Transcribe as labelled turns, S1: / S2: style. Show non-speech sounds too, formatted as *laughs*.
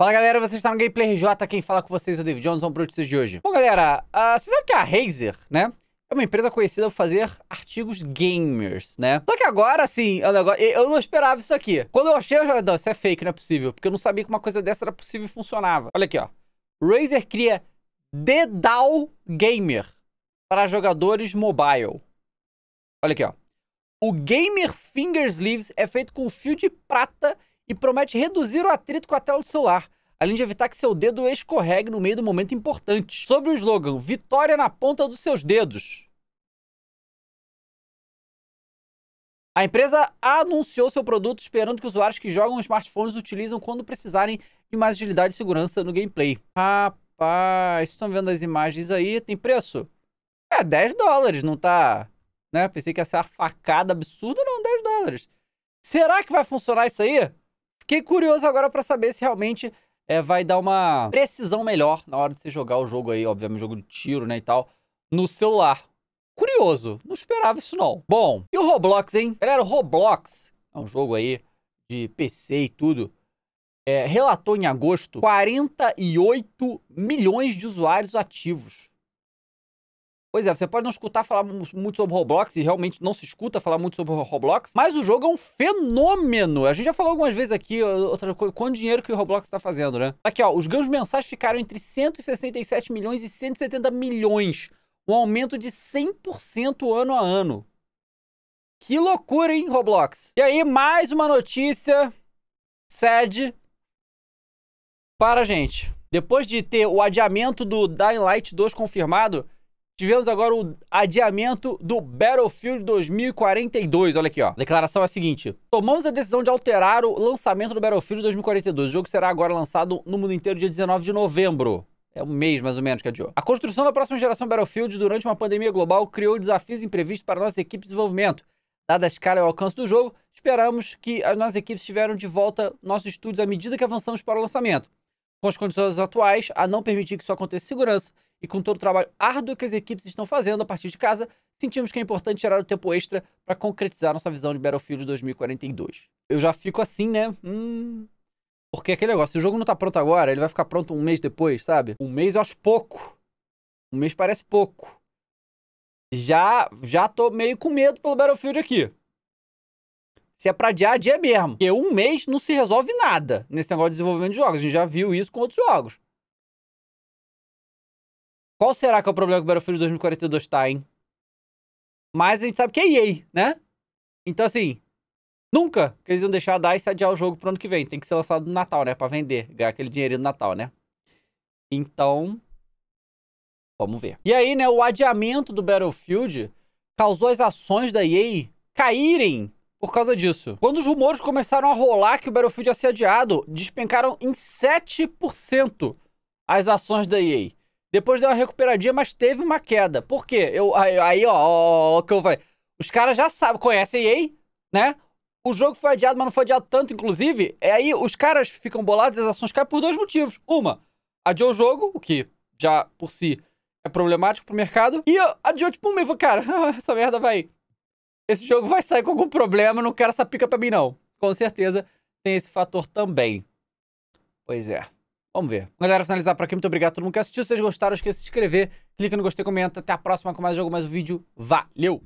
S1: Fala galera, vocês estão no Gameplay RJ, quem fala com vocês é o David Jones, vamos para notícias de hoje. Bom galera, uh, vocês sabem que a Razer, né, é uma empresa conhecida por fazer artigos gamers, né? Só que agora, assim, eu não, eu não esperava isso aqui. Quando eu achei, eu já, não, isso é fake, não é possível, porque eu não sabia que uma coisa dessa era possível e funcionava. Olha aqui, ó. Razer cria Dedal Gamer para jogadores mobile. Olha aqui, ó. O Gamer Finger Sleeves é feito com fio de prata e e promete reduzir o atrito com a tela do celular, além de evitar que seu dedo escorregue no meio do momento importante. Sobre o slogan Vitória na ponta dos seus dedos. A empresa anunciou seu produto esperando que usuários que jogam smartphones utilizam quando precisarem de mais agilidade e segurança no gameplay. Rapaz, vocês estão vendo as imagens aí? Tem preço? É, 10 dólares, não tá... Né? Pensei que ia ser uma facada absurda, não, 10 dólares. Será que vai funcionar isso aí? Fiquei curioso agora para saber se realmente é, vai dar uma precisão melhor na hora de você jogar o jogo aí, obviamente, jogo de tiro, né, e tal, no celular. Curioso, não esperava isso não. Bom, e o Roblox, hein? Galera, o Roblox é um jogo aí de PC e tudo. É, relatou em agosto 48 milhões de usuários ativos. Pois é, você pode não escutar falar muito sobre Roblox e realmente não se escuta falar muito sobre Roblox, mas o jogo é um fenômeno. A gente já falou algumas vezes aqui outra coisa, quanto dinheiro que o Roblox está fazendo, né? Aqui, ó, os ganhos mensais ficaram entre 167 milhões e 170 milhões, um aumento de 100% ano a ano. Que loucura, hein, Roblox? E aí, mais uma notícia sad para a gente. Depois de ter o adiamento do Dying Light 2 confirmado, Tivemos agora o adiamento do Battlefield 2042. Olha aqui, ó. A declaração é a seguinte: Tomamos a decisão de alterar o lançamento do Battlefield 2042. O jogo será agora lançado no mundo inteiro dia 19 de novembro. É um mês, mais ou menos, que adiou. A construção da próxima geração Battlefield durante uma pandemia global criou desafios imprevistos para nossa equipe de desenvolvimento. Dada a escala e o alcance do jogo, esperamos que as nossas equipes tiveram de volta nossos estúdios à medida que avançamos para o lançamento com as condições atuais, a não permitir que isso aconteça em segurança e com todo o trabalho árduo que as equipes estão fazendo a partir de casa, sentimos que é importante tirar o tempo extra para concretizar nossa visão de Battlefield 2042. Eu já fico assim, né? Hum... Porque é aquele negócio, se o jogo não tá pronto agora, ele vai ficar pronto um mês depois, sabe? Um mês eu acho pouco. Um mês parece pouco. Já, já tô meio com medo pelo Battlefield aqui. Se é pra adiar, dia mesmo. Porque um mês não se resolve nada nesse negócio de desenvolvimento de jogos. A gente já viu isso com outros jogos. Qual será que é o problema que o Battlefield 2042 tá, hein? Mas a gente sabe que é EA, né? Então, assim, nunca que eles iam deixar a se adiar o jogo pro ano que vem. Tem que ser lançado no Natal, né? Pra vender, ganhar aquele dinheirinho do Natal, né? Então, vamos ver. E aí, né, o adiamento do Battlefield causou as ações da EA caírem por causa disso. Quando os rumores começaram a rolar que o Battlefield ia ser adiado, despencaram em 7% as ações da EA. Depois deu uma recuperadinha, mas teve uma queda. Por quê? Eu, aí, ó, ó, ó que eu vai. Os caras já sabem, conhecem a EA, né? O jogo foi adiado, mas não foi adiado tanto, inclusive. É aí os caras ficam bolados e as ações caem por dois motivos. Uma, adiou o jogo, o que já por si é problemático pro mercado. E adiou tipo um mês, cara, *laughs* essa merda vai esse jogo vai sair com algum problema, não quero essa pica pra mim, não. Com certeza tem esse fator também. Pois é. Vamos ver. Galera, finalizar por aqui. Muito obrigado a todo mundo que assistiu. Se vocês gostaram, esqueça de se inscrever. Clica no gostei, comenta. Até a próxima com mais jogo, mais um vídeo. Valeu!